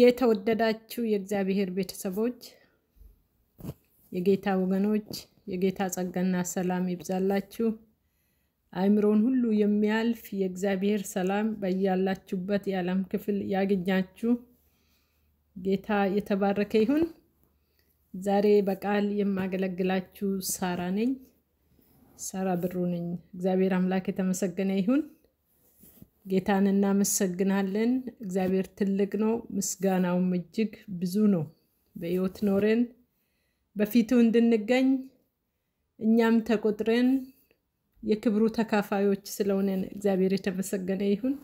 የተወደዳችሁ የእግዚአብሔር ቤተሰቦች የጌታ ወገኖች የጌታ ጸጋና ሰላም ይብዛላችሁ። አእምሮን ሁሉ የሚያልፍ የእግዚአብሔር ሰላም በያላችሁበት የዓለም ክፍል ያገኛችሁ። ጌታ የተባረከ ይሁን። ዛሬ በቃል የማገለግላችሁ ሳራ ነኝ። ሳራ ብሩ ነኝ። እግዚአብሔር አምላክ የተመሰገነ ይሁን። ጌታን እናመሰግናለን። እግዚአብሔር ትልቅ ነው፣ ምስጋናውም እጅግ ብዙ ነው። በሕይወት ኖረን በፊቱ እንድንገኝ እኛም ተቆጥረን የክብሩ ተካፋዮች ስለሆነን እግዚአብሔር የተመሰገነ ይሁን።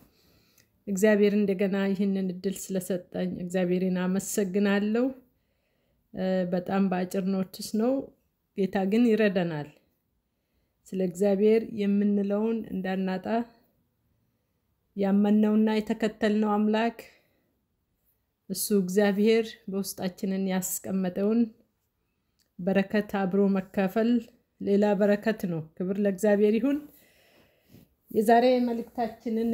እግዚአብሔር እንደገና ይህንን እድል ስለሰጠኝ እግዚአብሔርን አመሰግናለሁ። በጣም በአጭር ኖትስ ነው። ጌታ ግን ይረዳናል። ስለ እግዚአብሔር የምንለውን እንዳናጣ ያመነውና የተከተልነው አምላክ እሱ እግዚአብሔር በውስጣችንን ያስቀመጠውን በረከት አብሮ መካፈል ሌላ በረከት ነው። ክብር ለእግዚአብሔር ይሁን። የዛሬ መልእክታችንን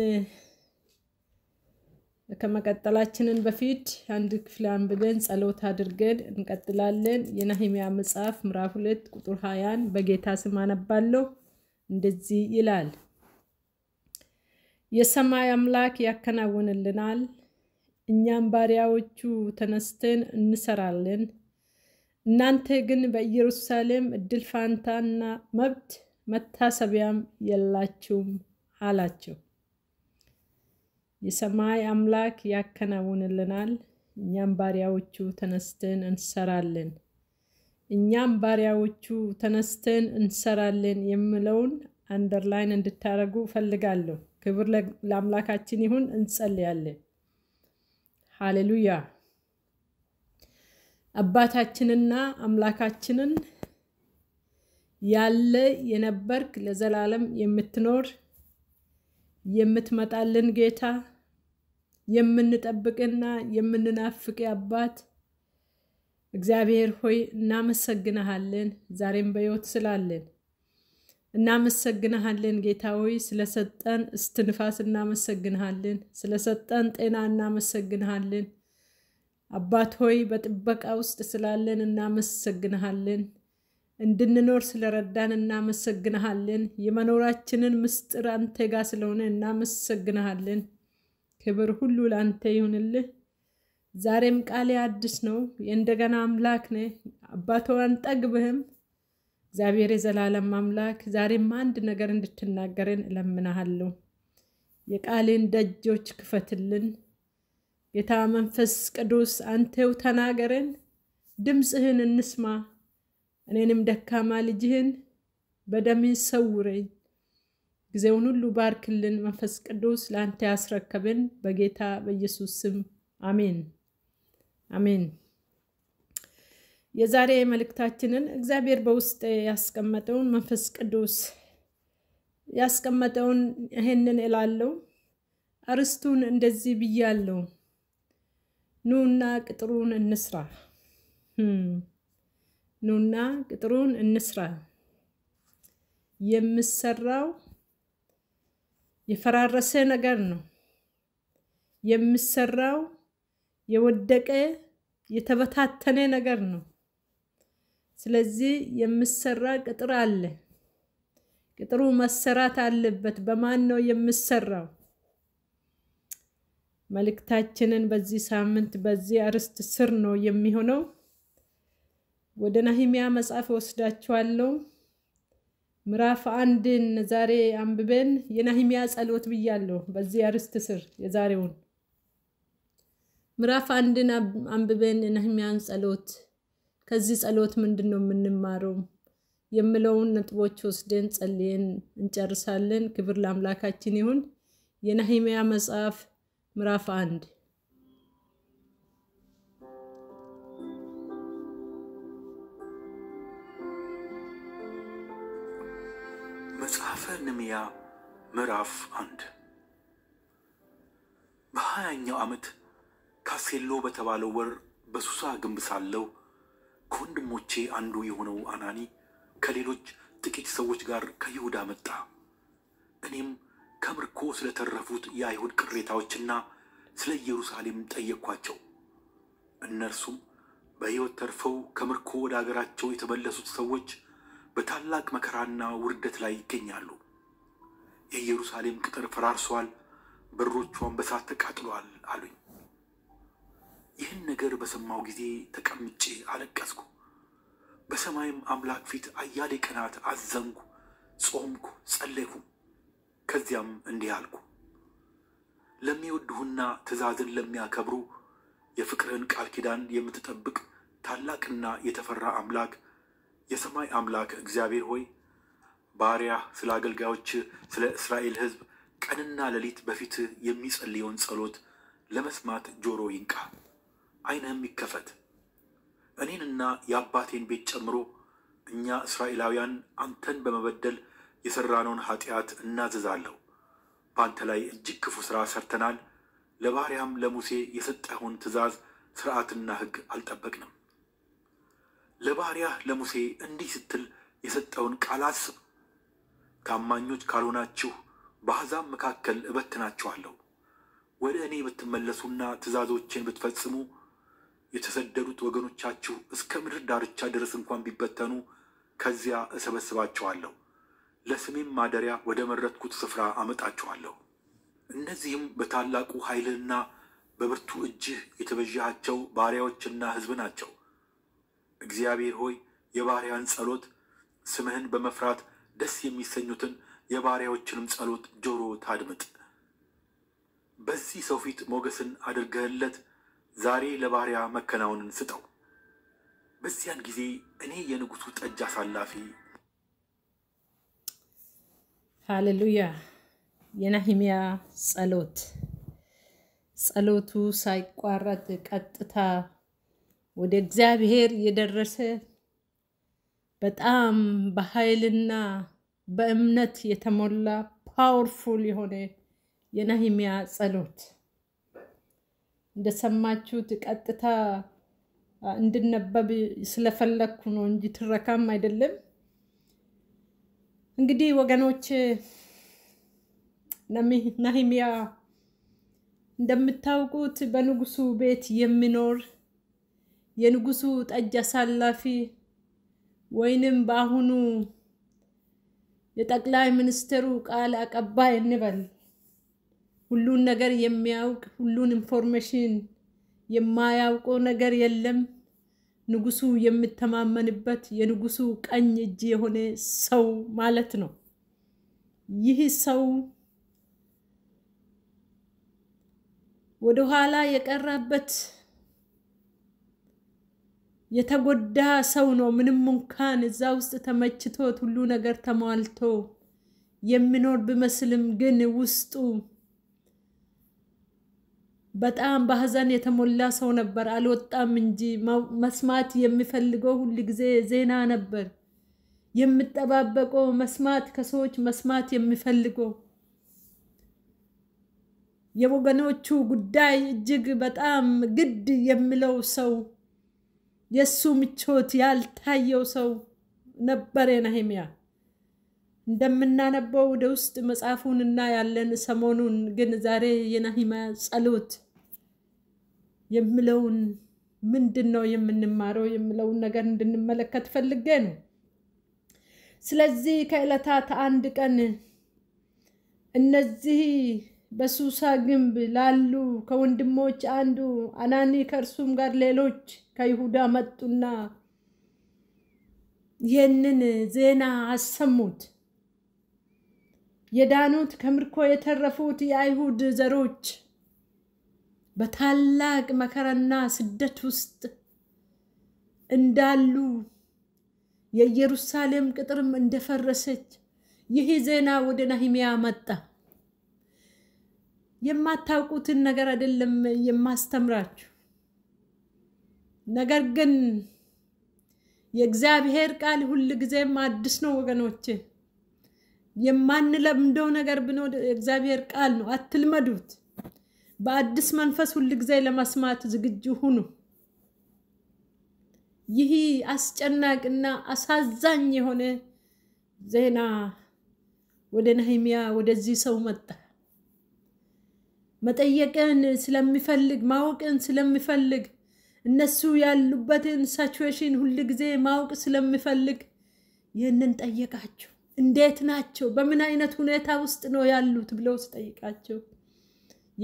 ከመቀጠላችንን በፊት አንድ ክፍል አንብበን ጸሎት አድርገን እንቀጥላለን። የነህምያ መጽሐፍ ምዕራፍ ሁለት ቁጥር ሀያን በጌታ ስም አነባለሁ። እንደዚህ ይላል የሰማይ አምላክ ያከናውንልናል። እኛም ባሪያዎቹ ተነስተን እንሰራለን። እናንተ ግን በኢየሩሳሌም እድል ፋንታና መብት መታሰቢያም የላችሁም አላቸው። የሰማይ አምላክ ያከናውንልናል። እኛም ባሪያዎቹ ተነስተን እንሰራለን። እኛም ባሪያዎቹ ተነስተን እንሰራለን የሚለውን አንደርላይን እንድታደርጉ እፈልጋለሁ። ክብር ለአምላካችን ይሁን። እንጸልያለን። ሃሌሉያ። አባታችንና አምላካችንን ያለ የነበርክ ለዘላለም የምትኖር የምትመጣልን ጌታ የምንጠብቅና የምንናፍቅ አባት እግዚአብሔር ሆይ እናመሰግንሃለን ዛሬም በሕይወት ስላለን እናመሰግንሃለን ጌታዊ ስለሰጠን እስትንፋስ እናመሰግንሃለን። ስለሰጠን ጤና እናመሰግንሃለን። አባት ሆይ በጥበቃ ውስጥ ስላለን እናመሰግንሃለን። እንድንኖር ስለረዳን እናመሰግንሃለን። የመኖራችንን ምስጢር አንተ ጋር ስለሆነ እናመሰግንሃለን። ክብር ሁሉ ለአንተ ይሁንልህ። ዛሬም ቃሌ አዲስ ነው። የእንደገና አምላክ ነህ። አባቶ አንጠግብህም እግዚአብሔር የዘላለም አምላክ ዛሬም አንድ ነገር እንድትናገረን እለምናሃለሁ። የቃሌን ደጆች ክፈትልን። ጌታ መንፈስ ቅዱስ አንተው ተናገረን፣ ድምፅህን እንስማ። እኔንም ደካማ ልጅህን በደም ሰውረኝ። ጊዜውን ሁሉ ባርክልን። መንፈስ ቅዱስ ለአንተ ያስረከብን በጌታ በኢየሱስ ስም አሜን አሜን። የዛሬ መልእክታችንን እግዚአብሔር በውስጥ ያስቀመጠውን መንፈስ ቅዱስ ያስቀመጠውን ይሄንን እላለሁ። አርስቱን እንደዚህ ብያለሁ። ኑና ቅጥሩን እንስራ፣ ኑና ቅጥሩን እንስራ። የምሰራው የፈራረሰ ነገር ነው። የምሰራው የወደቀ የተበታተነ ነገር ነው። ስለዚህ የምሰራ ቅጥር አለ። ቅጥሩ መሰራት አለበት። በማን ነው የምሰራው? መልእክታችንን በዚህ ሳምንት በዚህ አርዕስት ስር ነው የሚሆነው። ወደ ነህምያ መጽሐፍ ወስዳችኋለሁ። ምዕራፍ አንድን ዛሬ አንብበን የነህምያ ጸሎት ብያለሁ። በዚህ አርዕስት ስር የዛሬውን ምዕራፍ አንድን አንብበን የነህምያን ጸሎት ከዚህ ጸሎት ምንድን ነው የምንማረው የምለውን ነጥቦች ወስደን ጸልየን እንጨርሳለን። ክብር ለአምላካችን ይሁን። የነህምያ መጽሐፍ ምዕራፍ አንድ መጽሐፈ ነህምያ ምዕራፍ አንድ በሀያኛው ዓመት ካሴሎ በተባለው ወር በሱሳ ግንብ ሳለው ከወንድሞቼ አንዱ የሆነው አናኒ ከሌሎች ጥቂት ሰዎች ጋር ከይሁዳ መጣ። እኔም ከምርኮ ስለተረፉት የአይሁድ ቅሬታዎችና ስለ ኢየሩሳሌም ጠየቅኳቸው። እነርሱም በሕይወት ተርፈው ከምርኮ ወደ አገራቸው የተመለሱት ሰዎች በታላቅ መከራና ውርደት ላይ ይገኛሉ። የኢየሩሳሌም ቅጥር ፈራርሰዋል፣ በሮቿን በሳት ተቃጥሏል አሉኝ። ይህን ነገር በሰማው ጊዜ ተቀምጬ አለቀስኩ። በሰማይም አምላክ ፊት አያሌ ቀናት አዘንኩ፣ ጾምኩ፣ ጸለይኩ። ከዚያም እንዲህ አልኩ፣ ለሚወድሁና ትእዛዝን ለሚያከብሩ የፍቅርህን ቃል ኪዳን የምትጠብቅ ታላቅና የተፈራ አምላክ የሰማይ አምላክ እግዚአብሔር ሆይ ባሪያ ስለ አገልጋዮች ስለ እስራኤል ሕዝብ ቀንና ሌሊት በፊት የሚጸልየውን ጸሎት ለመስማት ጆሮ ይንቃ። ዓይንህም ይከፈት። እኔንና የአባቴን ቤት ጨምሮ እኛ እስራኤላውያን አንተን በመበደል የሠራነውን ኃጢአት እናዝዛለሁ። በአንተ ላይ እጅግ ክፉ ሥራ ሰርተናል። ለባሪያም ለሙሴ የሰጠኸውን ትእዛዝ ሥርዓትና ሕግ አልጠበቅንም። ለባሪያህ ለሙሴ እንዲህ ስትል የሰጠውን ቃል አስብ። ታማኞች ካልሆናችሁ በአሕዛብ መካከል እበትናችኋለሁ። ወደ እኔ ብትመለሱና ትእዛዞቼን ብትፈጽሙ የተሰደዱት ወገኖቻችሁ እስከ ምድር ዳርቻ ድረስ እንኳን ቢበተኑ ከዚያ እሰበስባችኋለሁ፣ ለስሜም ማደሪያ ወደ መረጥኩት ስፍራ አመጣችኋለሁ። እነዚህም በታላቁ ኃይልህና በብርቱ እጅህ የተበዣሃቸው ባሪያዎችና ሕዝብ ናቸው። እግዚአብሔር ሆይ የባሪያን ጸሎት ስምህን በመፍራት ደስ የሚሰኙትን የባሪያዎችንም ጸሎት ጆሮ ታድምጥ። በዚህ ሰው ፊት ሞገስን አድርገህለት ዛሬ ለባሪያ መከናወንን ስጠው። በዚያን ጊዜ እኔ የንጉሱ ጠጅ አሳላፊ። ሃሌሉያ! የናሂሚያ ጸሎት ጸሎቱ ሳይቋረጥ ቀጥታ ወደ እግዚአብሔር የደረሰ በጣም በኃይልና በእምነት የተሞላ ፓወርፉል የሆነ የነህምያ ጸሎት እንደሰማችሁት ቀጥታ እንድነበብ ስለፈለግኩ ነው እንጂ ትረካም አይደለም። እንግዲህ ወገኖች ነህምያ እንደምታውቁት በንጉሱ ቤት የሚኖር የንጉሱ ጠጅ አሳላፊ ወይንም በአሁኑ የጠቅላይ ሚኒስትሩ ቃል አቀባይ እንበል ሁሉን ነገር የሚያውቅ ሁሉን ኢንፎርሜሽን የማያውቀው ነገር የለም። ንጉሱ የምተማመንበት የንጉሱ ቀኝ እጅ የሆነ ሰው ማለት ነው። ይህ ሰው ወደኋላ የቀረበት የተጎዳ ሰው ነው። ምንም እንኳን እዛ ውስጥ ተመችቶት ሁሉ ነገር ተሟልቶ የሚኖር ቢመስልም ግን ውስጡ በጣም በሀዘን የተሞላ ሰው ነበር። አልወጣም እንጂ መስማት የሚፈልገው ሁል ጊዜ ዜና ነበር የምጠባበቀው መስማት ከሰዎች መስማት የሚፈልገው የወገኖቹ ጉዳይ እጅግ በጣም ግድ የሚለው ሰው የእሱ ምቾት ያልታየው ሰው ነበር ነህምያ። እንደምናነበው ወደ ውስጥ መጽሐፉን እና ያለን ሰሞኑን ግን ዛሬ የነህምያ ጸሎት የምለውን ምንድን ነው የምንማረው የምለውን ነገር እንድንመለከት ፈልጌ ነው። ስለዚህ ከዕለታት አንድ ቀን እነዚህ በሱሳ ግንብ ላሉ ከወንድሞች አንዱ አናኒ ከእርሱም ጋር ሌሎች ከይሁዳ መጡና ይህንን ዜና አሰሙት። የዳኑት ከምርኮ የተረፉት የአይሁድ ዘሮች በታላቅ መከራና ስደት ውስጥ እንዳሉ የኢየሩሳሌም ቅጥርም እንደፈረሰች ይህ ዜና ወደ ነህምያ መጣ። የማታውቁትን ነገር አይደለም የማስተምራችሁ። ነገር ግን የእግዚአብሔር ቃል ሁል ጊዜም አዲስ ነው ወገኖቼ። የማንለምደው ነገር ብኖር የእግዚአብሔር ቃል ነው። አትልመዱት። በአዲስ መንፈስ ጊዜ ለመስማት ዝግጁ ሁኑ። ይህ አስጨናቂና አሳዛኝ የሆነ ዜና ወደ ነህምያ ወደዚህ ሰው መጣ። መጠየቅን ስለሚፈልግ ማወቅን ስለሚፈልግ እነሱ ያሉበትን ሳቹዌሽን ጊዜ ማወቅ ስለሚፈልግ ይህንን ጠየቃቸው። እንዴት ናቸው? በምን አይነት ሁኔታ ውስጥ ነው ያሉት ብለው ስጠይቃቸው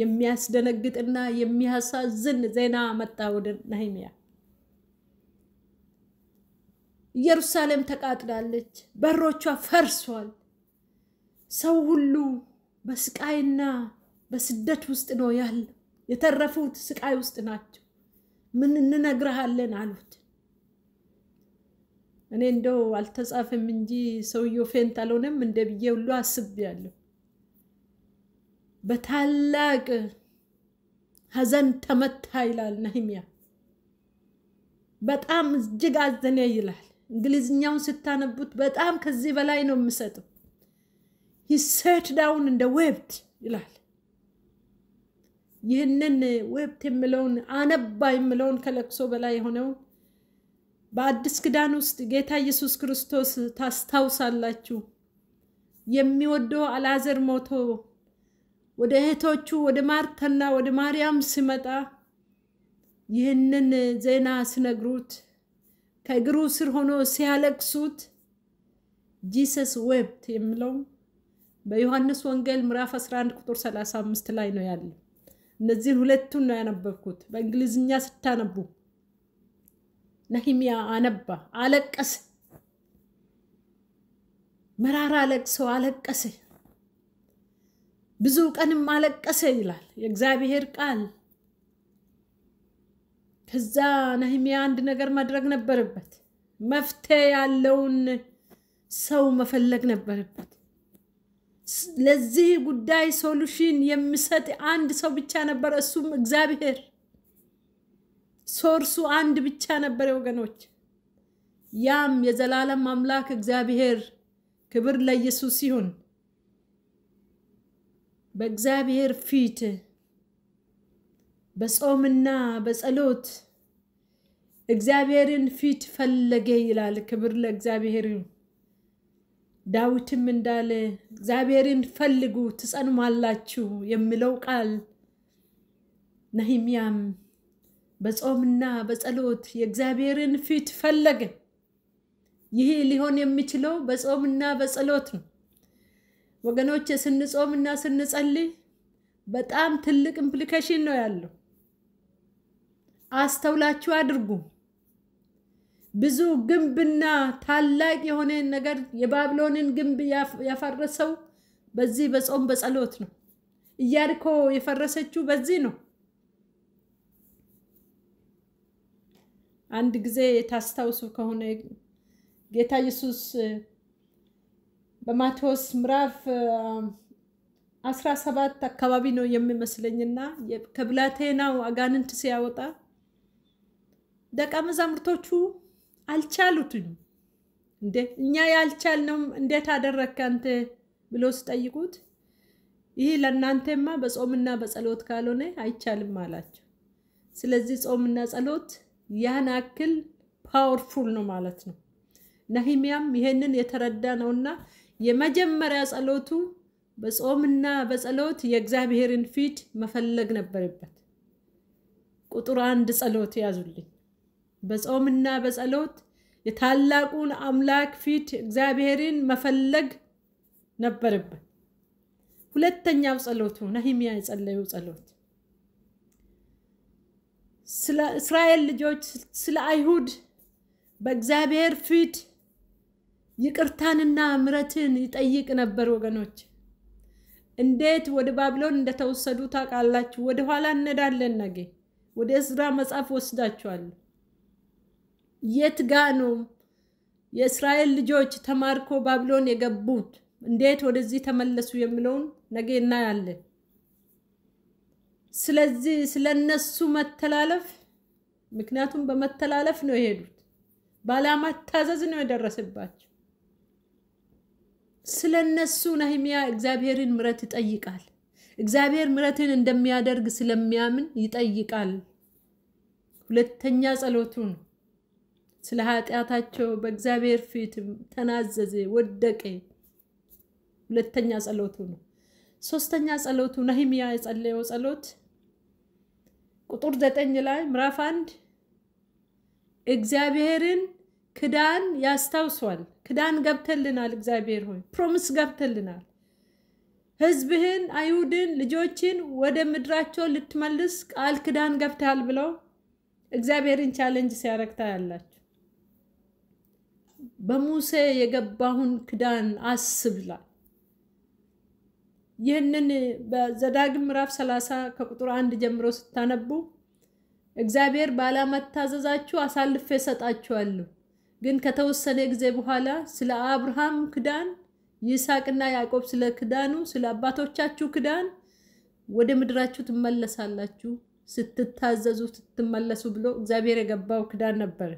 የሚያስደነግጥና የሚያሳዝን ዜና መጣ ወደ ነህምያ። ኢየሩሳሌም ተቃጥላለች፣ በሮቿ ፈርሷል። ሰው ሁሉ በስቃይና በስደት ውስጥ ነው ያለ። የተረፉት ስቃይ ውስጥ ናቸው። ምን እንነግረሃለን አሉት። እኔ እንደው አልተጻፈም እንጂ ሰውየው ፌንት አልሆነም እንደ ብዬ ሁሉ አስቤያለሁ። በታላቅ ሀዘን ተመታ ይላል ነህሚያ። በጣም እጅግ አዘነ ይላል። እንግሊዝኛውን ስታነቡት በጣም ከዚህ በላይ ነው የምሰጠው። ሂ ሴት ዳውን እንደ ዌብት ይላል። ይህንን ዌብት የምለውን አነባ የምለውን ከለቅሶ በላይ የሆነውን በአዲስ ክዳን ውስጥ ጌታ ኢየሱስ ክርስቶስ ታስታውሳላችሁ። የሚወደው አላዘር ሞቶ ወደ እህቶቹ ወደ ማርታና ወደ ማርያም ስመጣ ይህንን ዜና ስነግሩት ከእግሩ ስር ሆኖ ሲያለቅሱት ጂሰስ ወብት የሚለው በዮሐንስ ወንጌል ምዕራፍ 11 ቁጥር 35 ላይ ነው ያለ። እነዚህን ሁለቱን ነው ያነበብኩት። በእንግሊዝኛ ስታነቡ ነህሚያ አነባ፣ አለቀሰ፣ መራራ ለቅሶ አለቀሰ። ብዙ ቀንም አለቀሰ ይላል የእግዚአብሔር ቃል። ከዛ ነህሚያ አንድ ነገር ማድረግ ነበረበት። መፍትሄ ያለውን ሰው መፈለግ ነበረበት። ለዚህ ጉዳይ ሶሉሽን የሚሰጥ አንድ ሰው ብቻ ነበር እሱም እግዚአብሔር። ሶርሱ አንድ ብቻ ነበር ወገኖች። ያም የዘላለም አምላክ እግዚአብሔር። ክብር ለኢየሱስ ይሁን። በእግዚአብሔር ፊት በጾምና በጸሎት እግዚአብሔርን ፊት ፈለገ ይላል። ክብር ለእግዚአብሔር። ዳዊትም እንዳለ እግዚአብሔርን ፈልጉ ትጸኑማላችሁ የሚለው ቃል ነህምያም በጾምና በጸሎት የእግዚአብሔርን ፊት ፈለገ። ይህ ሊሆን የሚችለው በጾምና በጸሎት ነው። ወገኖች ስንጾም እና ስንጸልይ በጣም ትልቅ ኢምፕሊኬሽን ነው ያለው። አስተውላችሁ አድርጉ። ብዙ ግንብና ታላቅ የሆነ ነገር የባቢሎንን ግንብ ያፈረሰው በዚህ በጾም በጸሎት ነው። ኢያሪኮ የፈረሰችው በዚህ ነው። አንድ ጊዜ የታስታውሱ ከሆነ ጌታ ኢየሱስ በማቴዎስ ምዕራፍ 17 አካባቢ ነው የሚመስለኝና ከብላቴናው አጋንንት ሲያወጣ ደቀ መዛሙርቶቹ አልቻሉትኝ እንዴ እኛ ያልቻልነውም እንዴት አደረግከ አንተ ብሎ ሲጠይቁት ይህ ለእናንተማ በጾምና በጸሎት ካልሆነ አይቻልም አላቸው። ስለዚህ ጾምና ጸሎት ያን አክል ፓወርፉል ነው ማለት ነው። ነህሚያም ይሄንን የተረዳ ነውና የመጀመሪያ ጸሎቱ በጾምና በጸሎት የእግዚአብሔርን ፊት መፈለግ ነበረበት። ቁጥር አንድ ጸሎት ያዙልኝ። በጾምና በጸሎት የታላቁን አምላክ ፊት እግዚአብሔርን መፈለግ ነበረበት። ሁለተኛው ጸሎቱ ነህሚያ የጸለዩ ጸሎት ስለ እስራኤል ልጆች ስለ አይሁድ በእግዚአብሔር ፊት ይቅርታንና ምረትን ይጠይቅ ነበር ወገኖች። እንዴት ወደ ባቢሎን እንደተወሰዱ ታውቃላችሁ። ወደ ኋላ እንሄዳለን። ነገ ወደ እዝራ መጽሐፍ ወስዳችኋለሁ። የት ጋ ነው የእስራኤል ልጆች ተማርኮ ባቢሎን የገቡት? እንዴት ወደዚህ ተመለሱ የሚለውን ነገ እናያለን። ስለዚህ ስለ እነሱ መተላለፍ፣ ምክንያቱም በመተላለፍ ነው የሄዱት። ባለማታዘዝ ነው የደረሰባቸው። ስለ እነሱ ነህምያ እግዚአብሔርን ምረት ይጠይቃል። እግዚአብሔር ምረትን እንደሚያደርግ ስለሚያምን ይጠይቃል። ሁለተኛ ጸሎቱ ነው። ስለ ኃጢአታቸው በእግዚአብሔር ፊት ተናዘዘ፣ ወደቀ። ሁለተኛ ጸሎቱ ነው። ሶስተኛ ጸሎቱ ነህምያ የጸለየው ጸሎት ቁጥር ዘጠኝ ላይ ምዕራፍ አንድ እግዚአብሔርን ክዳን ያስታውሷል። ክዳን ገብተልናል። እግዚአብሔር ሆይ ፕሮሚስ ገብተልናል። ህዝብህን አይሁድን ልጆችን ወደ ምድራቸው ልትመልስ ቃል ክዳን ገብተሃል ብለው እግዚአብሔርን ቻለንጅ ሲያረግታ ያላችሁ በሙሴ የገባሁን ክዳን አስብላል። ይህንን በዘዳግም ምዕራፍ 30 ከቁጥር አንድ ጀምሮ ስታነቡ እግዚአብሔር ባለመታዘዛችሁ አሳልፌ እሰጣችኋለሁ ግን ከተወሰነ ጊዜ በኋላ ስለ አብርሃም ክዳን ይስሐቅና ያዕቆብ ስለ ክዳኑ ስለ አባቶቻችሁ ክዳን ወደ ምድራችሁ ትመለሳላችሁ ስትታዘዙ ስትመለሱ ብሎ እግዚአብሔር የገባው ክዳን ነበር።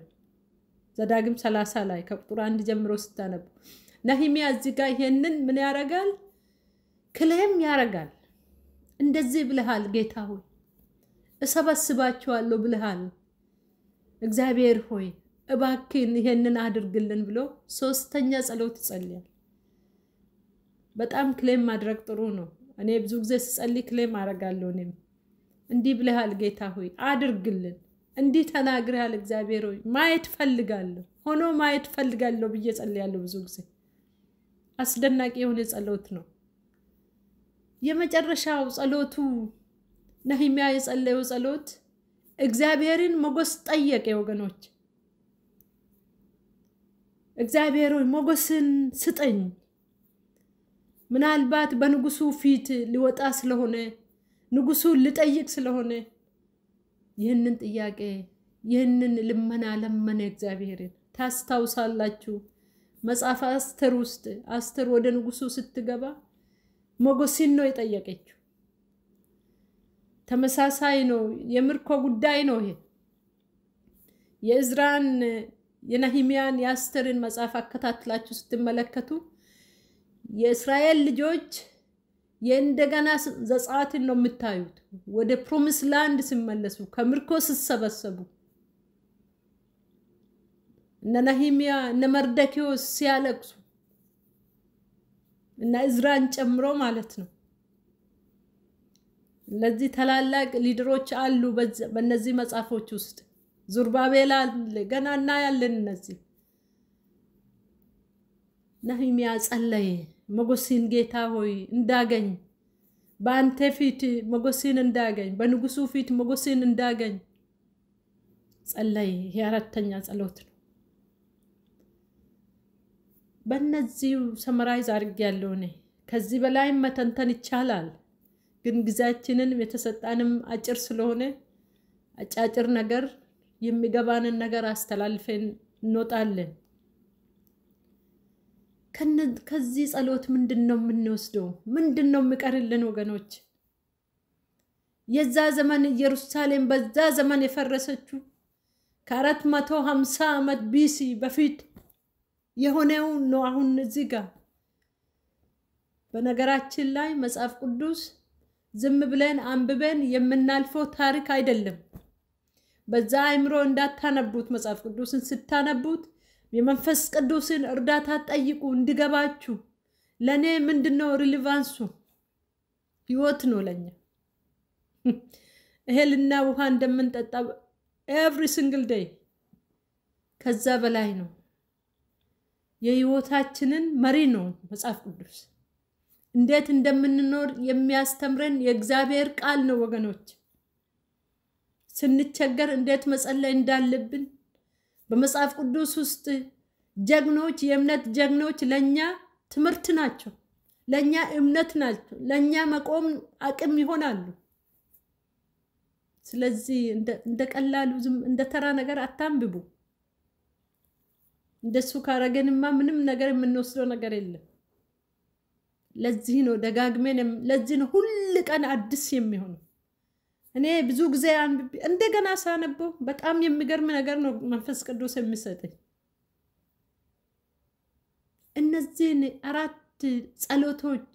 ዘዳግም ሰላሳ ላይ ከቁጥር አንድ ጀምሮ ስታነቡ ነህሚያ እዚህ ጋር ይሄንን ምን ያረጋል? ክሌም ያረጋል። እንደዚህ ብልሃል ጌታ ሆይ እሰበስባችኋለሁ ብልሃል እግዚአብሔር ሆይ እባክን ይሄንን አድርግልን ብሎ ሶስተኛ ጸሎት ይጸልያል። በጣም ክሌም ማድረግ ጥሩ ነው። እኔ ብዙ ጊዜ ስጸልይ ክሌም አደርጋለሁ። እኔም እንዲህ ብለሃል ጌታ ሆይ አድርግልን፣ እንዲህ ተናግረሃል እግዚአብሔር ሆይ ማየት ፈልጋለሁ፣ ሆኖ ማየት ፈልጋለሁ ብዬ ጸልያለሁ ብዙ ጊዜ። አስደናቂ የሆነ ጸሎት ነው። የመጨረሻው ጸሎቱ ነህሚያ የጸለየው ጸሎት እግዚአብሔርን ሞገስ ጠየቀ ወገኖች። እግዚአብሔር ሆይ ሞገስን ስጠኝ። ምናልባት በንጉሱ ፊት ሊወጣ ስለሆነ ንጉሱን ልጠይቅ ስለሆነ ይህንን ጥያቄ ይህንን ልመና ለመነ እግዚአብሔርን። ታስታውሳላችሁ መጽሐፍ አስተር ውስጥ አስተር ወደ ንጉሱ ስትገባ ሞገሲን ነው የጠየቀችው። ተመሳሳይ ነው። የምርኮ ጉዳይ ነው ይሄ የእዝራን የነህምያን የአስተርን መጽሐፍ አከታትላችሁ ስትመለከቱ የእስራኤል ልጆች የእንደገና ዘጻትን ነው የምታዩት። ወደ ፕሮሚስ ላንድ ሲመለሱ ከምርኮ ሲሰበሰቡ እነ ነህምያ እነ መርደኪዎስ ሲያለቅሱ እና እዝራን ጨምሮ ማለት ነው። እነዚህ ታላላቅ ሊደሮች አሉ በነዚህ መጽሐፎች ውስጥ ዙርባቤላ ገና እናያለን። እነዚህ ነህምያ ጸለየ። መጎሲን ጌታ ሆይ እንዳገኝ፣ በአንተ ፊት መጎሲን እንዳገኝ፣ በንጉሱ ፊት መጎሲን እንዳገኝ ጸለየ። ይህ አራተኛ ጸሎት ነው። በእነዚህ ሰመራይዝ አድርግ ያለው እኔ ከዚህ በላይም መተንተን ይቻላል፣ ግን ጊዜያችንን የተሰጣንም አጭር ስለሆነ አጫጭር ነገር የሚገባንን ነገር አስተላልፈን እንወጣለን። ከዚህ ጸሎት ምንድን ነው የምንወስደው? ምንድን ነው የሚቀርልን ወገኖች? የዛ ዘመን ኢየሩሳሌም በዛ ዘመን የፈረሰችው ከአራት መቶ ሀምሳ ዓመት ቢሲ በፊት የሆነው ነው። አሁን እዚህ ጋር በነገራችን ላይ መጽሐፍ ቅዱስ ዝም ብለን አንብበን የምናልፈው ታሪክ አይደለም። በዛ አይምሮ እንዳታነቡት መጽሐፍ ቅዱስን ስታነቡት የመንፈስ ቅዱስን እርዳታ ጠይቁ እንዲገባችሁ። ለእኔ ምንድን ነው ሪሊቫንሱ? ህይወት ነው ለኛ እህልና ውሃ እንደምንጠጣ ኤቭሪ ሲንግል ዴይ ከዛ በላይ ነው። የህይወታችንን መሪ ነው መጽሐፍ ቅዱስ። እንዴት እንደምንኖር የሚያስተምረን የእግዚአብሔር ቃል ነው ወገኖች። ስንቸገር እንዴት መጸለይ እንዳለብን በመጽሐፍ ቅዱስ ውስጥ ጀግኖች፣ የእምነት ጀግኖች ለእኛ ትምህርት ናቸው፣ ለእኛ እምነት ናቸው፣ ለእኛ መቆም አቅም ይሆናሉ። ስለዚህ እንደ ቀላሉ እንደ ተራ ነገር አታንብቡ። እንደሱ ካረገንማ ምንም ነገር የምንወስደው ነገር የለም። ለዚህ ነው ደጋግሜን፣ ለዚህ ነው ሁል ቀን አዲስ የሚሆነው። እኔ ብዙ ጊዜ እንደገና ሳነበው በጣም የሚገርም ነገር ነው መንፈስ ቅዱስ የሚሰጠኝ። እነዚህን አራት ጸሎቶች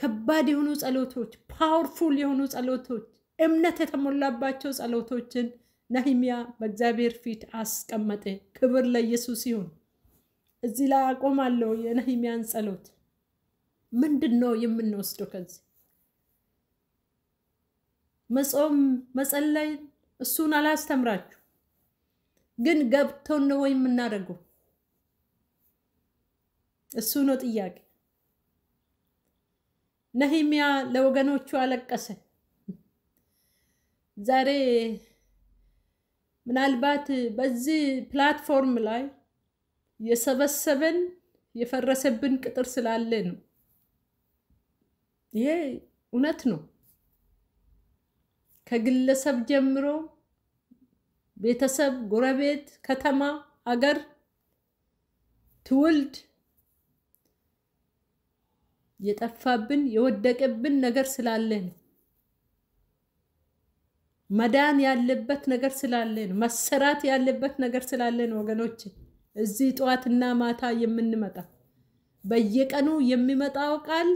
ከባድ የሆኑ ጸሎቶች፣ ፓወርፉል የሆኑ ጸሎቶች፣ እምነት የተሞላባቸው ጸሎቶችን ነህምያ በእግዚአብሔር ፊት አስቀመጠ። ክብር ለኢየሱስ ይሁን። እዚህ ላይ አቆማለሁ የነህምያን ጸሎት። ምንድን ነው የምንወስደው ከዚህ? መጾም መጸለይ እሱን አላስተምራችሁ፣ ግን ገብቶን ነው ወይ የምናደርገው? እሱ ነው ጥያቄ። ነህሚያ ለወገኖቹ አለቀሰ። ዛሬ ምናልባት በዚህ ፕላትፎርም ላይ የሰበሰበን የፈረሰብን ቅጥር ስላለ ነው። ይሄ እውነት ነው። ከግለሰብ ጀምሮ ቤተሰብ፣ ጎረቤት፣ ከተማ፣ አገር፣ ትውልድ የጠፋብን የወደቀብን ነገር ስላለ ነው። መዳን ያለበት ነገር ስላለ ነው። መሰራት ያለበት ነገር ስላለ ነው። ወገኖች እዚህ ጠዋትና ማታ የምንመጣ በየቀኑ የሚመጣው ቃል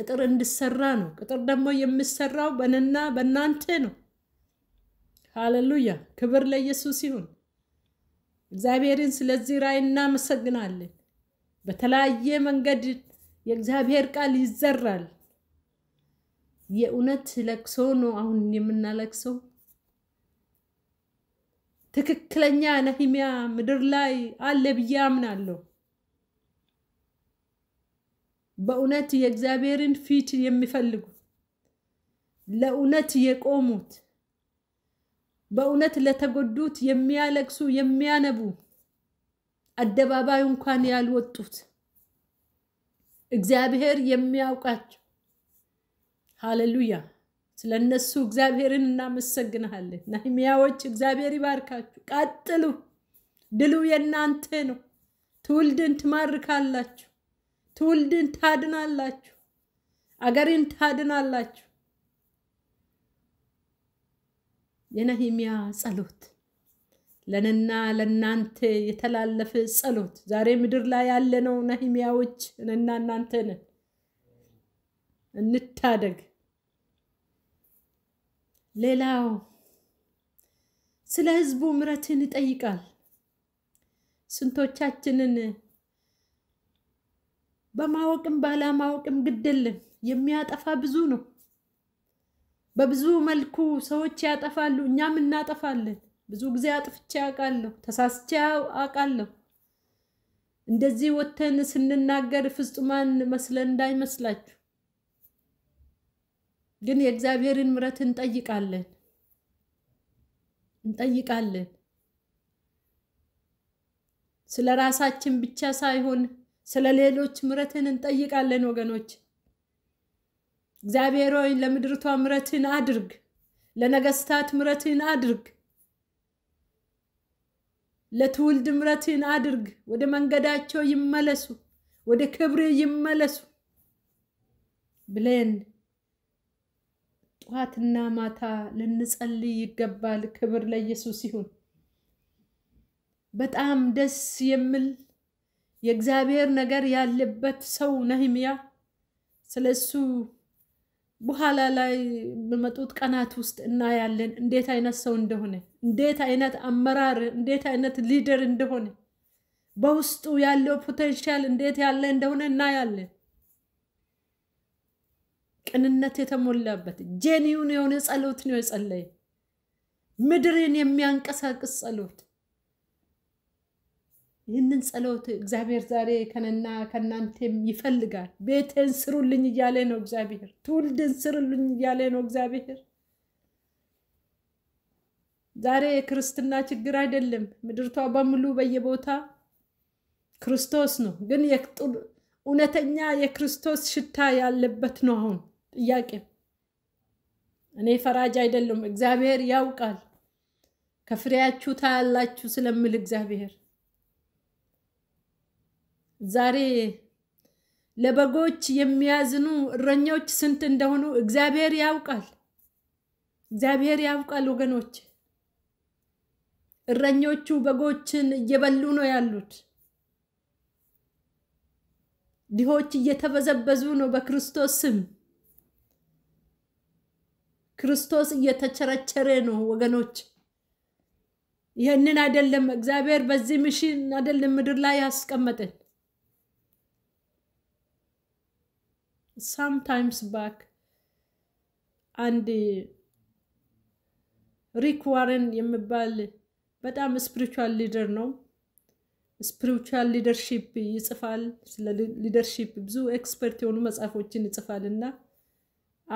ቅጥር እንድሰራ ነው። ቅጥር ደግሞ የምሰራው በነና በእናንተ ነው። ሃሌሉያ! ክብር ለኢየሱስ ይሁን። እግዚአብሔርን ስለዚህ ራእይ እናመሰግናለን። በተለያየ መንገድ የእግዚአብሔር ቃል ይዘራል። የእውነት ለቅሶ ነው አሁን የምናለቅሰው። ትክክለኛ ነህምያ ምድር ላይ አለ ብዬ አምናለሁ። በእውነት የእግዚአብሔርን ፊት የሚፈልጉ ለእውነት የቆሙት በእውነት ለተጎዱት የሚያለቅሱ የሚያነቡ አደባባይ እንኳን ያልወጡት እግዚአብሔር የሚያውቃቸው ሃሌሉያ። ስለነሱ እግዚአብሔርን እናመሰግናለን። ነህምያዎች እግዚአብሔር ይባርካችሁ፣ ቀጥሉ፣ ድሉ የእናንተ ነው። ትውልድን ትማርካላችሁ። ትውልድን ታድናላችሁ፣ አገርን ታድናላችሁ። የነህሚያ ጸሎት ለነና ለናንተ የተላለፈ ጸሎት ዛሬ ምድር ላይ ያለነው ነህሚያዎች እነና እናንተ ነን። እንታደግ። ሌላው ስለ ህዝቡ ምረትን ይጠይቃል። ስንቶቻችንን በማወቅም ባለማወቅም ግድልን የሚያጠፋ ብዙ ነው። በብዙ መልኩ ሰዎች ያጠፋሉ፣ እኛም እናጠፋለን። ብዙ ጊዜ አጥፍቼ አውቃለሁ፣ ተሳስቼ አውቃለሁ። እንደዚህ ወተን ስንናገር ፍጹማን መስለን እንዳይመስላችሁ። ግን የእግዚአብሔርን ምሕረት እንጠይቃለን እንጠይቃለን ስለ ራሳችን ብቻ ሳይሆን ስለ ሌሎች ምረትን እንጠይቃለን ወገኖች። እግዚአብሔር ሆይ ለምድርቷ ምረትን አድርግ፣ ለነገስታት ምረትን አድርግ፣ ለትውልድ ምረትን አድርግ። ወደ መንገዳቸው ይመለሱ፣ ወደ ክብር ይመለሱ ብለን ጠዋትና ማታ ልንጸልይ ይገባል። ክብር ለኢየሱስ ይሁን። በጣም ደስ የሚል የእግዚአብሔር ነገር ያለበት ሰው ነህምያ። ስለ እሱ በኋላ ላይ በመጡት ቀናት ውስጥ እናያለን፣ እንዴት አይነት ሰው እንደሆነ፣ እንዴት አይነት አመራር፣ እንዴት አይነት ሊደር እንደሆነ፣ በውስጡ ያለው ፖቴንሻል እንዴት ያለ እንደሆነ እናያለን። ቅንነት የተሞላበት ጄኒውን የሆነ ጸሎት ነው የጸለየ ምድርን የሚያንቀሳቅስ ጸሎት ይህንን ጸሎት እግዚአብሔር ዛሬ ከነና ከእናንተም ይፈልጋል። ቤቴን ስሩልኝ እያለ ነው እግዚአብሔር። ትውልድን ስሩልኝ እያለ ነው እግዚአብሔር። ዛሬ የክርስትና ችግር አይደለም። ምድርቷ በሙሉ በየቦታ ክርስቶስ ነው። ግን እውነተኛ የክርስቶስ ሽታ ያለበት ነው። አሁን ጥያቄ እኔ ፈራጅ አይደለም። እግዚአብሔር ያውቃል። ከፍሬያችሁ ታያላችሁ ስለምል እግዚአብሔር ዛሬ ለበጎች የሚያዝኑ እረኞች ስንት እንደሆኑ እግዚአብሔር ያውቃል። እግዚአብሔር ያውቃል ወገኖች። እረኞቹ በጎችን እየበሉ ነው ያሉት። ድሆች እየተበዘበዙ ነው በክርስቶስ ስም። ክርስቶስ እየተቸረቸረ ነው ወገኖች። ይህንን አይደለም እግዚአብሔር በዚህ ምሽን አይደለም ምድር ላይ ያስቀመጠን። ሳምታይምስ ባክ አንድ ሪክ ዋረን የሚባል በጣም ስፒሪቹዋል ሊደር ነው። ስፒሪቹዋል ሊደርሺፕ ይጽፋል። ስለ ሊደርሺፕ ብዙ ኤክስፐርት የሆኑ መጽሐፎችን ይጽፋል እና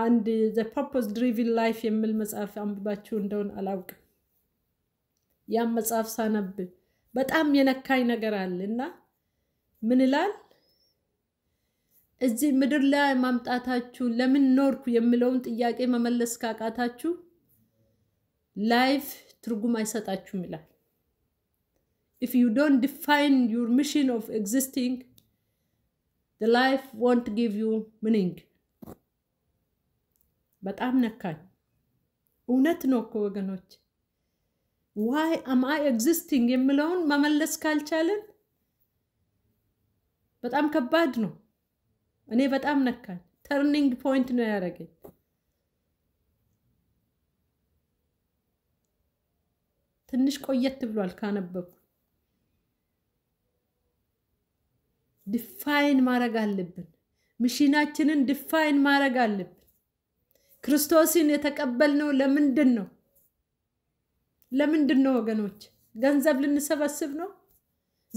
አንድ ዘ ፐርፖዝ ድሪቪን ላይፍ የሚል መጽሐፍ አንብባችሁ እንደሆን አላውቅም። ያም መጽሐፍ ሳነብ በጣም የነካኝ ነገር አለ እና ምን ይላል እዚህ ምድር ላይ ማምጣታችሁ ለምን ኖርኩ የሚለውን ጥያቄ መመለስ ካቃታችሁ ላይፍ ትርጉም አይሰጣችሁም ይላል። ኢፍ ዩ ዶንት ዲፋይን ዩር ሚሽን ኦፍ ኤግዚስቲንግ ላይፍ ወንት ጊቭ ዩ ሚኒንግ። በጣም ነካኝ። እውነት ነው እኮ ወገኖች። ዋይ አም አይ ኤግዚስቲንግ የሚለውን መመለስ ካልቻለን በጣም ከባድ ነው። እኔ በጣም ነካኝ። ተርኒንግ ፖይንት ነው ያደረገኝ። ትንሽ ቆየት ብሏል ካነበብኩ። ድፋይን ማድረግ አለብን። ምሽናችንን ድፋይን ማድረግ አለብን። ክርስቶስን የተቀበልነው ለምንድን ነው? ለምንድን ነው ወገኖች? ገንዘብ ልንሰበስብ ነው?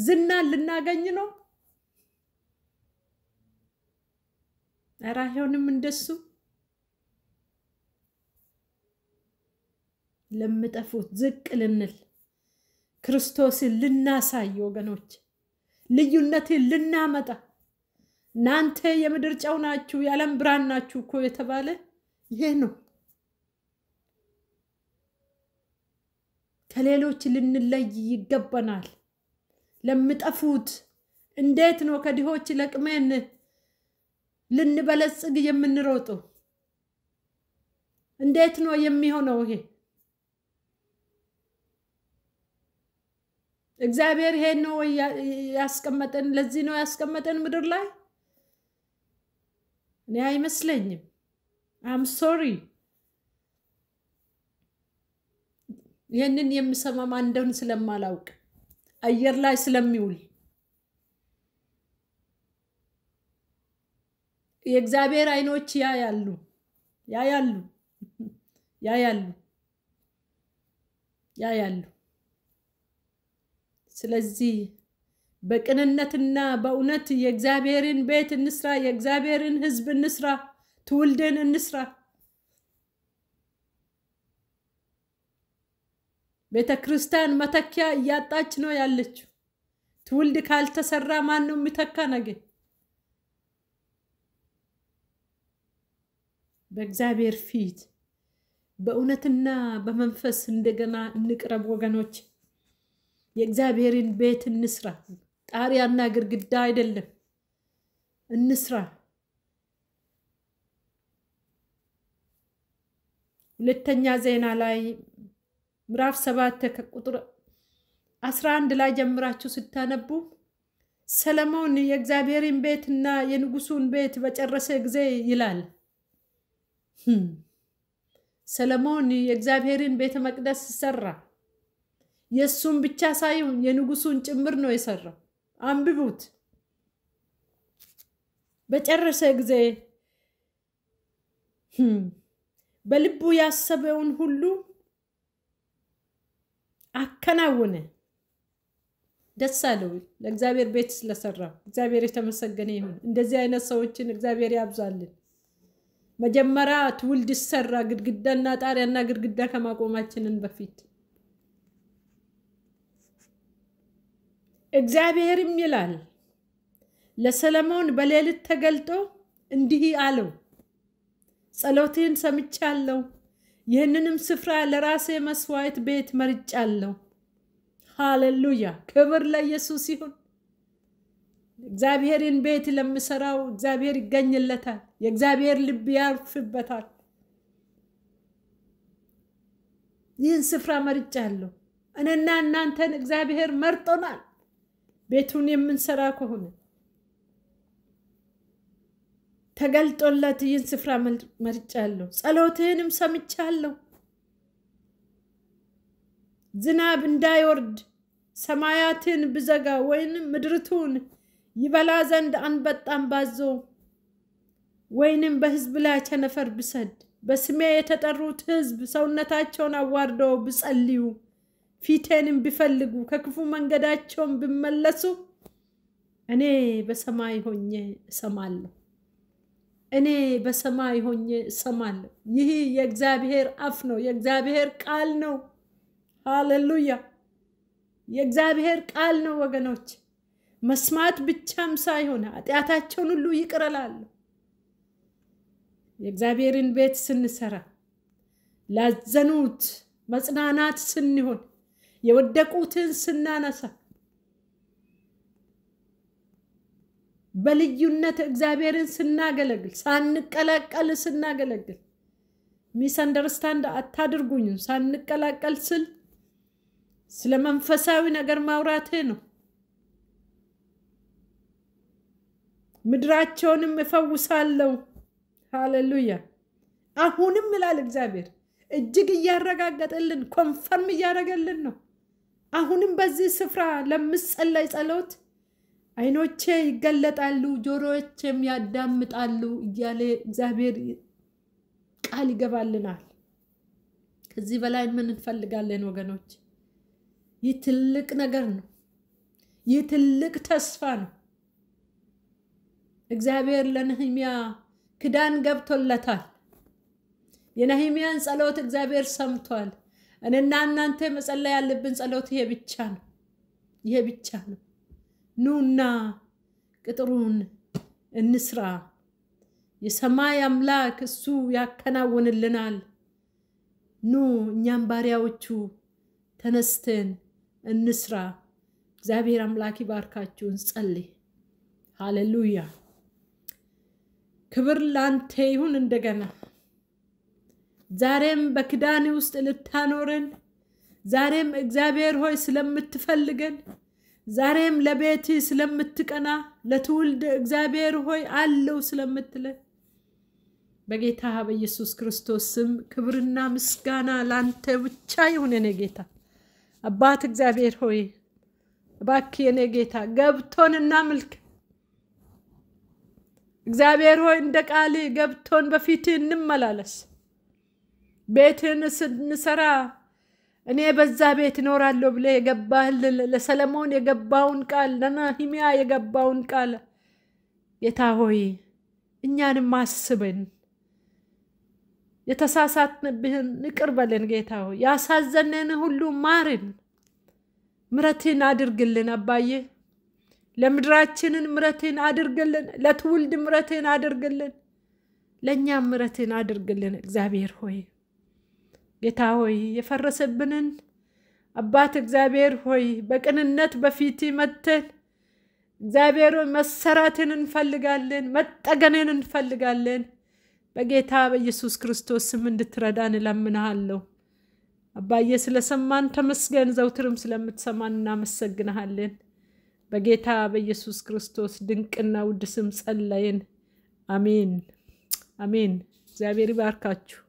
ዝናን ልናገኝ ነው? ኧረ አይሆንም እንደሱ ለምጠፉት ዝቅ ልንል ክርስቶስን ልናሳይ ወገኖች ልዩነትን ልናመጣ እናንተ የምድር ጨው ናችሁ፣ የዓለም ብርሃን ናችሁ እኮ የተባለ ይሄ ነው። ከሌሎች ልንለይ ይገባናል። ለምጠፉት እንዴት ነው ከድሆች ለቅመን ልንበለጽግ የምንሮጠው? እንዴት ነው የሚሆነው ይሄ? እግዚአብሔር ይሄ ነው ያስቀመጠን? ለዚህ ነው ያስቀመጠን ምድር ላይ? እኔ አይመስለኝም። አም ሶሪ ይህንን የምሰማ ማንደውን ስለማላውቅ አየር ላይ ስለሚውል የእግዚአብሔር አይኖች ያያሉ ያያሉ ያያሉ ያያሉ። ስለዚህ በቅንነትና በእውነት የእግዚአብሔርን ቤት እንስራ፣ የእግዚአብሔርን ሕዝብ እንስራ፣ ትውልድን እንስራ። ቤተ ክርስቲያን መተኪያ እያጣች ነው ያለችው። ትውልድ ካልተሰራ ማን ነው የሚተካ ነገር? በእግዚአብሔር ፊት በእውነትና በመንፈስ እንደገና እንቅረብ ወገኖች። የእግዚአብሔርን ቤት እንስራ። ጣሪያና ግድግዳ አይደለም፣ እንስራ። ሁለተኛ ዜና ላይ ምዕራፍ ሰባት ከቁጥር አስራ አንድ ላይ ጀምራችሁ ስታነቡ ሰለሞን የእግዚአብሔርን ቤትና የንጉሱን ቤት በጨረሰ ጊዜ ይላል Hmm. ሰለሞን የእግዚአብሔርን ቤተ መቅደስ ሰራ። የእሱን ብቻ ሳይሆን የንጉሱን ጭምር ነው የሰራው። አንብቡት። በጨረሰ ጊዜ hmm. በልቡ ያሰበውን ሁሉ አከናወነ። ደስ አለው ለእግዚአብሔር ቤት ስለሰራ። እግዚአብሔር የተመሰገነ ይሁን። እንደዚህ አይነት ሰዎችን እግዚአብሔር ያብዛልን። መጀመሪያ ትውልድ ይሰራ ግድግዳና ጣሪያና ግድግዳ ከማቆማችንን በፊት እግዚአብሔርም ይላል ለሰለሞን በሌሊት ተገልጦ እንዲህ አለው፣ ጸሎትህን ሰምቻለሁ፣ ይህንንም ስፍራ ለራሴ መስዋዕት ቤት መርጫለሁ። ሃሌሉያ! ክብር ለኢየሱስ ይሁን። እግዚአብሔርን ቤት ለምሰራው እግዚአብሔር ይገኝለታል። የእግዚአብሔር ልብ ያርፍበታል። ይህን ስፍራ መርጫለሁ። እኔና እናንተን እግዚአብሔር መርጦናል። ቤቱን የምንሰራ ከሆነ ተገልጦለት ይህን ስፍራ መርጫለሁ፣ ጸሎትህንም ሰምቻለሁ። ዝናብ እንዳይወርድ ሰማያትን ብዘጋ ወይንም ምድርቱን ይበላ ዘንድ አንበጣም ባዞ ወይንም በህዝብ ላይ ቸነፈር ብሰድ በስሜ የተጠሩት ህዝብ ሰውነታቸውን አዋርደው ብጸልዩ ፊቴንም ቢፈልጉ ከክፉ መንገዳቸውን ቢመለሱ እኔ በሰማይ ሆኜ እሰማለሁ። እኔ በሰማይ ሆኜ እሰማለሁ። ይህ የእግዚአብሔር አፍ ነው፣ የእግዚአብሔር ቃል ነው። ሃሌሉያ! የእግዚአብሔር ቃል ነው ወገኖች። መስማት ብቻም ሳይሆን ኃጢአታቸውን ሁሉ ይቅር እላለሁ። የእግዚአብሔርን ቤት ስንሰራ ላዘኑት መጽናናት ስንሆን የወደቁትን ስናነሳ በልዩነት እግዚአብሔርን ስናገለግል ሳንቀላቀል ስናገለግል ሚስ አንደርስታንድ አታድርጉኝም። ሳንቀላቀል ስል ስለ መንፈሳዊ ነገር ማውራቴ ነው። ምድራቸውንም እፈውሳለሁ። ሃሌሉያ። አሁንም ይላል እግዚአብሔር እጅግ እያረጋገጠልን ኮንፈርም እያደረገልን ነው። አሁንም በዚህ ስፍራ ለምጸለይ ጸሎት አይኖቼ ይገለጣሉ፣ ጆሮዎቼም ያዳምጣሉ እያለ እግዚአብሔር ቃል ይገባልናል። ከዚህ በላይ ምን እንፈልጋለን ወገኖች? ይህ ትልቅ ነገር ነው። ይህ ትልቅ ተስፋ ነው። እግዚአብሔር ለነህሚያ ክዳን ገብቶለታል። የነህሚያን ጸሎት እግዚአብሔር ሰምቷል። እኔና እናንተ መጸለይ ያለብን ጸሎት ይሄ ብቻ ነው። ይሄ ብቻ ነው። ኑና ቅጥሩን እንስራ። የሰማይ አምላክ እሱ ያከናውንልናል። ኑ እኛም ባሪያዎቹ ተነስተን እንስራ። እግዚአብሔር አምላክ ይባርካችሁ። እንጸልይ። ሃሌሉያ ክብር ላንተ ይሁን። እንደገና ዛሬም በክዳኔ ውስጥ ልታኖረን፣ ዛሬም እግዚአብሔር ሆይ ስለምትፈልገን፣ ዛሬም ለቤት ስለምትቀና፣ ለትውልድ እግዚአብሔር ሆይ አለው ስለምትለን በጌታ በኢየሱስ ክርስቶስ ስም ክብርና ምስጋና ላንተ ብቻ ይሁን። የኔ ጌታ አባት እግዚአብሔር ሆይ እባክህ የኔ ጌታ ገብቶን እናምልክ እግዚአብሔር ሆይ እንደ ቃል ገብቶን በፊት እንመላለስ። ቤትን ስንሰራ እኔ በዛ ቤት እኖራለሁ ብለ የገባህል ለሰለሞን የገባውን ቃል ለነህምያ የገባውን ቃል ጌታ ሆይ እኛንም አስብን። የተሳሳትንብህን ይቅር ጌታ ሆይ፣ ያሳዘነን ሁሉ ማርን፣ ምረትን አድርግልን አባዬ። ለምድራችንን ምረትን አድርግልን። ለትውልድ ምረትን አድርግልን። ለእኛም ምረትን አድርግልን። እግዚአብሔር ሆይ ጌታ ሆይ የፈረሰብንን አባት እግዚአብሔር ሆይ በቅንነት በፊት መተን እግዚአብሔር መሰራትን እንፈልጋለን፣ መጠገንን እንፈልጋለን። በጌታ በኢየሱስ ክርስቶስ ስም እንድትረዳን እለምንሃለሁ። አባዬ ስለሰማን ተመስገን። ዘውትርም ስለምትሰማን እናመሰግንሃለን። በጌታ በኢየሱስ ክርስቶስ ድንቅና ውድ ስም ጸለይን። አሜን አሜን። እግዚአብሔር ይባርካችሁ።